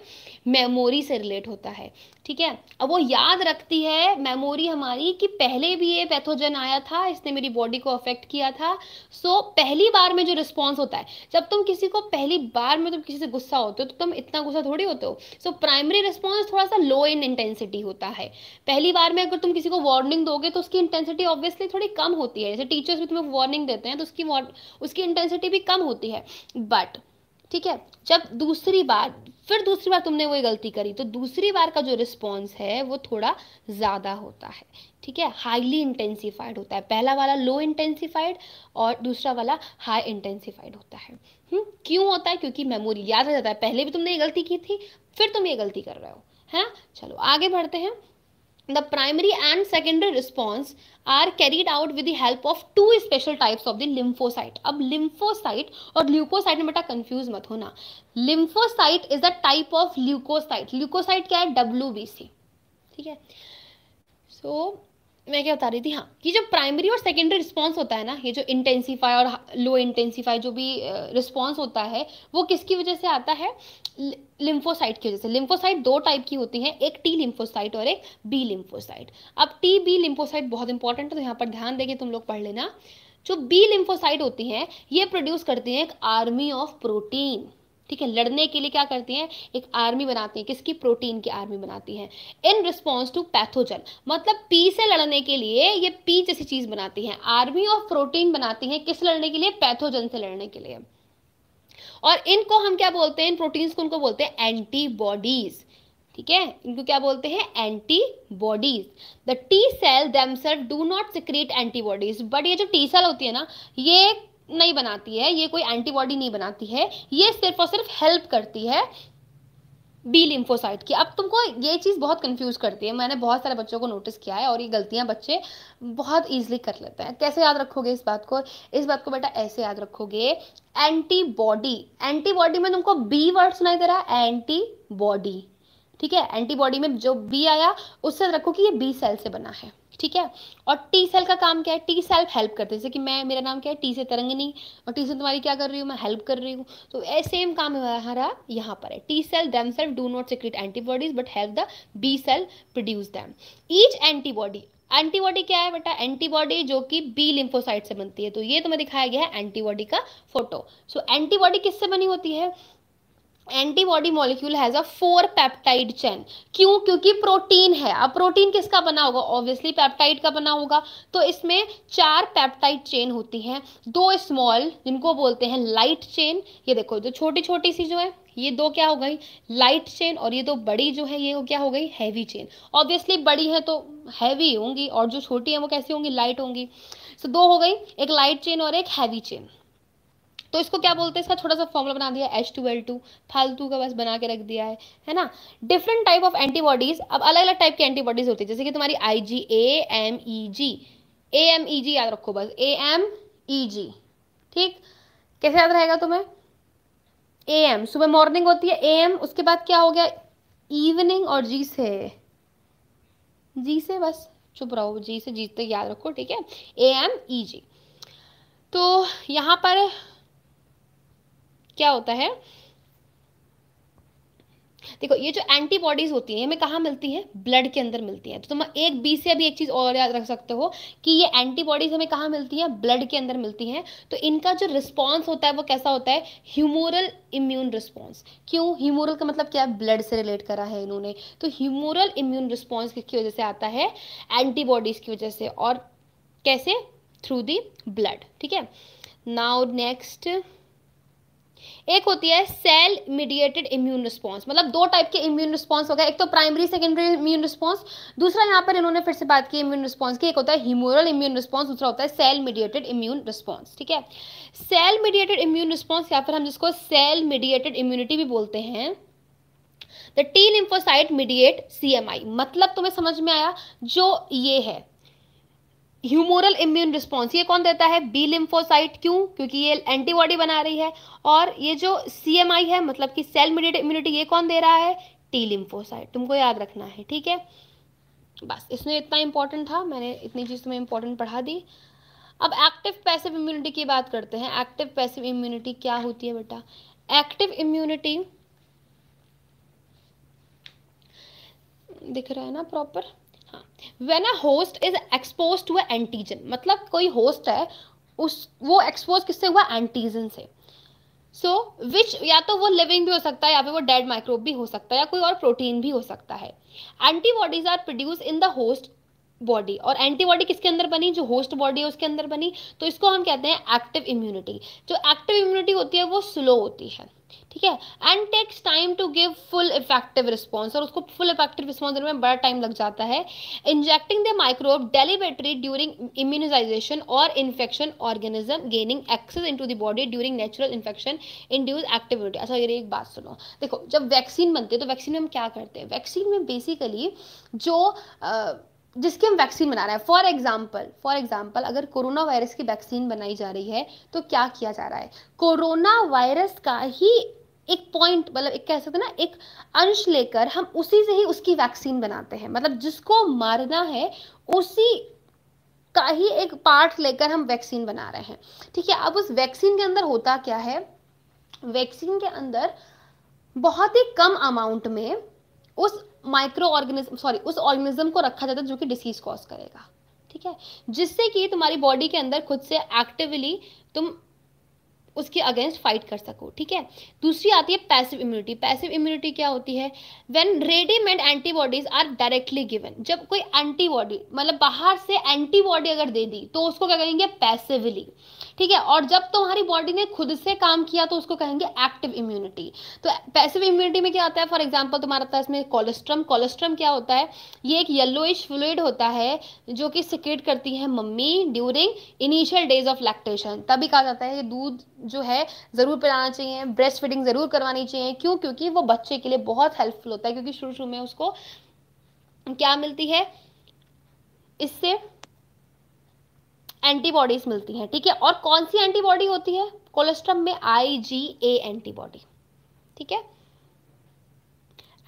मेमोरी से रिलेट होता है ठीक है अब वो याद रखती है मेमोरी हमारी कि पहले भी ये पैथोजन आया था इसने मेरी बॉडी को अफेक्ट किया था सो पहली बार में जो रिस्पॉन्स होता है जब तुम किसी को पहली बार में तुम किसी से गुस्सा होते हो तो तुम इतना गुस्सा थोड़ी होते हो सो प्राइमरी रिस्पॉन्स थोड़ा सा लो इन इंटेंसिटी होता है पहली बार में अगर तुम किसी को वार्निंग दोगे तो उसकी इंटेंसिटी ऑब्वियसली थोड़ी कम होती है जैसे टीचर्स भी तुम्हें वार्निंग देते हैं तो उसकी उसकी इंटेंसिटी भी कम होती है बट ठीक है जब दूसरी बार फिर दूसरी बार तुमने वही गलती करी तो दूसरी बार का जो रिस्पॉन्स है वो थोड़ा ज़्यादा होता है ठीक है हाईली इंटेंसीफाइड होता है पहला वाला लो इंटेंसीफाइड और दूसरा वाला हाई इंटेंसीफाइड होता है हुँ? हम्म, क्यों होता है क्योंकि मेमोरी याद रह जाता है पहले भी तुमने ये गलती की थी फिर तुम ये गलती कर रहे हो है ना चलो आगे बढ़ते हैं the primary and secondary response are carried out with the help of two special types of the lymphocyte अब lymphocyte और leukocyte में बेटा confuse मत होना lymphocyte is the type of leukocyte leukocyte क्या है WBC ठीक है so मैं क्या बता रही थी हाँ ये जो प्राइमरी और सेकेंडरी रिस्पॉन्स होता है ना ये जो इंटेंसीफाई और लो इंटेंसीफाई जो भी रिस्पॉन्स होता है वो किसकी वजह से आता है लिम्फोसाइट की वजह से लिम्फोसाइट दो टाइप की होती हैं एक टी लिम्फोसाइट और एक बी लिम्फोसाइट अब टी बी लिम्फोसाइट बहुत इंपॉर्टेंट है तो यहाँ पर ध्यान देके तुम लोग पढ़ लेना जो बी लिम्फोसाइट होती हैं ये प्रोड्यूस करती हैं एक आर्मी ऑफ प्रोटीन ठीक है लड़ने के लिए क्या करती हैं एक आर्मी बनाती हैं किसकी प्रोटीन की आर्मी बनाती हैं इन रिस्पॉन्स टू पैथोजन मतलब पी से लड़ने के लिए ये पी जैसी चीज़ बनाती हैं आर्मी ऑफ प्रोटीन बनाती हैं किस लड़ने के लिए पैथोजन से लड़ने के लिए और इनको हम क्या बोलते हैं इन प्रोटीन्स को उनको बोलते हैं एंटीबॉडीज़ ठीक है इनको क्या बोलते हैं antibodies the T cell do not secrete antibodies but ये जो टी सेल होती है ना ये नहीं बनाती है ये कोई एंटीबॉडी नहीं बनाती है ये सिर्फ और सिर्फ हेल्प करती है बी लिम्फोसाइट की अब तुमको ये चीज़ बहुत कंफ्यूज करती है मैंने बहुत सारे बच्चों को नोटिस किया है और ये गलतियाँ बच्चे बहुत ईजिली कर लेते हैं कैसे याद रखोगे इस बात को इस बात को बेटा ऐसे याद रखोगे एंटीबॉडी एंटीबॉडी में तुमको बी वर्ड सुनाई दे रहा है एंटीबॉडी ठीक है एंटीबॉडी में जो बी आया उससे रखो कि ये बी सेल से बना है ठीक है और टी सेल का काम क्या है टी सेल्फ हेल्प करते हैं जैसे कि मैं मेरा नाम क्या है टी से तरंगनी और टी से तुम्हारी क्या कर रही हूँ मैं हेल्प कर रही हूँ तो ए सेम काम हमारा यहाँ पर है T cell themselves do not secrete antibodies but help the B cell produce them each antibody antibody क्या है बेटा एंटीबॉडी जो कि बी लिम्फोसाइट से बनती है तो ये तुम्हें दिखाया गया है एंटीबॉडी का फोटो सो एंटीबॉडी किससे बनी होती है antibody molecule has a four peptide chain क्यों क्योंकि प्रोटीन है अब प्रोटीन किसका बना होगा ऑब्वियसली पेप्टाइड का बना होगा तो इसमें चार पेप्टाइड चेन होती हैं दो स्मॉल जिनको बोलते हैं लाइट चेन ये देखो जो छोटी छोटी सी जो है ये दो क्या हो गई लाइट चेन और ये दो बड़ी जो है ये क्या हो गई हैवी चेन ऑब्वियसली बड़ी है तो हैवी होंगी और जो छोटी है वो कैसी होंगी लाइट होंगी सो so, दो हो गई एक लाइट चेन और एक हैवी चेन तो इसको क्या बोलते हैं इसका छोटा सा फॉर्मूला बना दिया एच टू एल टू फालतू का बस बना के रख दिया है है ना डिफरेंट टाइप ऑफ एंटीबॉडीज अब अलग अलग टाइप की एंटीबॉडीज होती है जैसे कि तुम्हारी आई जी A M E ji A M E जी याद रखो बस ए एम ई जी ठीक कैसे याद रहेगा तुम्हें ए एम सुबह मॉर्निंग होती है ए एम उसके बाद क्या हो गया इवनिंग और जी से जी से बस चुप रहो जी से जीते याद रखो ठीक है ए एम ई जी तो यहाँ पर क्या होता है देखो ये जो एंटीबॉडीज होती हैं हमें कहा मिलती है ब्लड के अंदर मिलती है तो तुम एक बी से अभी एक चीज़ और याद रख सकते हो कि ये एंटीबॉडीज हमें कहा मिलती है ब्लड के अंदर मिलती हैं तो इनका जो रिस्पॉन्स होता है वो कैसा होता है ह्यूमोरल इम्यून रिस्पॉन्स क्यों ह्यूमोरल का मतलब क्या है ब्लड से रिलेट करा है इन्होंने तो ह्यूमोरल इम्यून रिस्पॉन्स किसकी वजह से आता है एंटीबॉडीज की वजह से और कैसे थ्रू दी ब्लड ठीक है नाउ नेक्स्ट एक होती है सेल मीडिएटेड इम्यून रिस्पॉन्स मतलब दो टाइप के इम्यून रिस्पॉन्स हो गया एक तो प्राइमरी सेकेंडरी इम्यून रिस्पॉन्स दूसरा यहाँ पर इन्होंने फिर से बात की इम्यून रिस्पॉन्स की एक होता है ह्यूमोरल इम्यून रिस्पॉन्स दूसरा होता है सेल मीडिएटेड इम्यून रिस्पॉन्स ठीक है सेल मीडिएटेड इम्यून रिस्पॉन्स या फिर हम जिसको सेल मीडिएटेड इम्यूनिटी भी बोलते हैं द टी लिम्फोसाइट मीडिएट सी मतलब तुम्हें समझ में आया जो ये है ह्यूमोरल इम्यून रिस्पॉन्स ये कौन देता है बी लिम्फोसाइट क्यों क्योंकि ये एंटीबॉडी बना रही है और ये जो सी है मतलब कि सेल मीडिएट इम्यूनिटी ये कौन दे रहा है टी लिम्फोसाइट तुमको याद रखना है ठीक है बस इसमें इतना इंपॉर्टेंट था मैंने इतनी चीज़ तुम्हें इंपॉर्टेंट पढ़ा दी अब एक्टिव पैसिव इम्यूनिटी की बात करते हैं एक्टिव पैसिव इम्यूनिटी क्या होती है बेटा एक्टिव इम्यूनिटी दिख रहा है ना proper when a host is expose to a antigen मतलब कोई होस्ट है उस वो एक्सपोज किससे हुआ एंटीजन से सो so, विच या तो वो लिविंग भी हो सकता है या फिर वो डेड माइक्रोब भी हो सकता है या कोई और प्रोटीन भी हो सकता है antibodies are produce in the host body और एंटीबॉडी किसके अंदर बनी जो होस्ट बॉडी है उसके अंदर बनी तो इसको हम कहते हैं एक्टिव इम्यूनिटी जो एक्टिव इम्यूनिटी होती है वो स्लो होती है ठीक है and takes time to give full effective response और उसको फुल इफेक्टिव रिस्पॉन्स देने में बड़ा टाइम लग जाता है injecting the microbe deliberately during immunization और infection organism gaining access into the body during natural infection induce activity अच्छा ये एक बात सुनो देखो जब वैक्सीन बनती है तो वैक्सीन में हम क्या करते हैं वैक्सीन में बेसिकली जो uh, जिसकी हम वैक्सीन बना रहे हैं फॉर एग्जाम्पल फॉर एग्जाम्पल अगर कोरोना वायरस की वैक्सीन बनाई जा रही है तो क्या किया जा रहा है कोरोना वायरस का ही एक पॉइंट मतलब एक कह सकते ना एक अंश लेकर हम उसी से ही उसकी वैक्सीन बनाते हैं मतलब जिसको मारना है उसी का ही एक पार्ट लेकर हम वैक्सीन बना रहे हैं ठीक है अब उस वैक्सीन के अंदर होता क्या है वैक्सीन के अंदर बहुत ही कम अमाउंट में उस माइक्रो ऑर्गेनिज्म सॉरी उस ऑर्गेनिज्म को रखा जाता है जो कि डिसीज कॉज करेगा ठीक है जिससे कि तुम्हारी बॉडी के अंदर खुद से एक्टिवली तुम उसके अगेंस्ट फाइट कर सको ठीक है दूसरी आती है पैसिव इम्यूनिटी पैसिव इम्यूनिटी क्या होती है when readymade antibodies are directly given जब कोई एंटीबॉडी मतलब बाहर से एंटीबॉडी अगर दे दी तो उसको क्या कहेंगे पैसिवली ठीक है और जब तुम्हारी बॉडी ने खुद से काम किया तो उसको कहेंगे एक्टिव इम्यूनिटी तो पैसिव इम्यूनिटी में क्या आता है फॉर एग्जाम्पल तुम्हारा आता तो है इसमें कोलेस्ट्रम कोलेस्ट्रम क्या होता है ये एक येलोइश फ्लूड होता है जो कि सिक्रेट करती है mummy during initial days of lactation तभी कहा जाता है कि दूध जो है ज़रूर पिलाना चाहिए ब्रेस्ट फीडिंग ज़रूर करवानी चाहिए क्यों क्योंकि वो बच्चे के लिए बहुत हेल्पफुल होता है क्योंकि शुरू शुरू में उसको क्या मिलती है इससे एंटीबॉडीज मिलती हैं ठीक है और कौन सी एंटीबॉडी होती है कोलेस्ट्रम में आई जी ए एंटीबॉडी ठीक है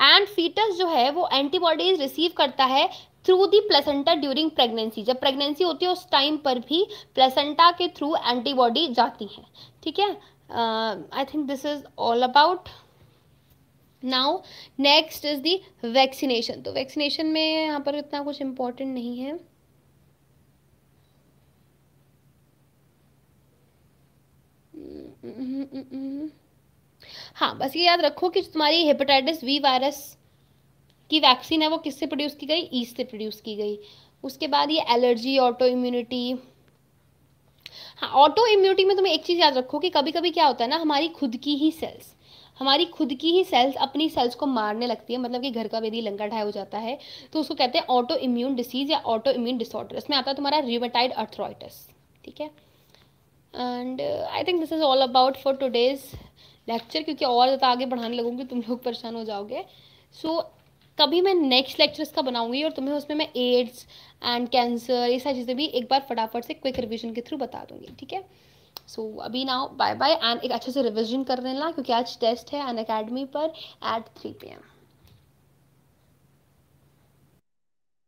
एंड फीटस जो है वो एंटीबॉडीज रिसीव करता है through the placenta during pregnancy जब प्रेगनेंसी होती है उस टाइम पर भी प्लेसेंटा के थ्रू एंटीबॉडी जाती है ठीक है I think this is all about now next is the vaccination तो वैक्सीनेशन में यहाँ पर इतना कुछ इम्पोर्टेंट नहीं है हम्म, हम्म, हम्म, हाँ बस ये याद रखो कि तुम्हारी हेपेटाइटिस वी वायरस की वैक्सीन है वो किससे प्रोड्यूस की गई ईस्ट से प्रोड्यूस की गई उसके बाद ये एलर्जी ऑटो इम्यूनिटी हाँ ऑटो इम्यूनिटी में तुम्हें एक चीज़ याद रखो कि कभी कभी क्या होता है ना हमारी खुद की ही सेल्स हमारी खुद की ही सेल्स अपनी सेल्स को मारने लगती है मतलब कि घर का वेदी लंका ढाई हो जाता है तो उसको कहते हैं ऑटो इम्यून डिसीज़ या ऑटो इम्यून डिसऑर्डर इसमें आता है तुम्हारा रिवेटाइड अर्थराइटिस ठीक है and I think this is all about for today's lecture क्योंकि और ज़्यादा आगे बढ़ाने लगूंगी तुम लोग परेशान हो जाओगे सो so, कभी मैं नेक्स्ट लेक्चर इसका बनाऊंगी और तुम्हें उसमें मैं एड्स एंड कैंसर ये सारी चीज़ें भी एक बार फटाफट से क्विक रिविजन के थ्रू बता दूंगी ठीक है सो so, अभी नाउ बाय बाय एंड एक अच्छे से रिविजन कर लेना क्योंकि आज टेस्ट है अन अकेडमी पर एट थ्री पी एम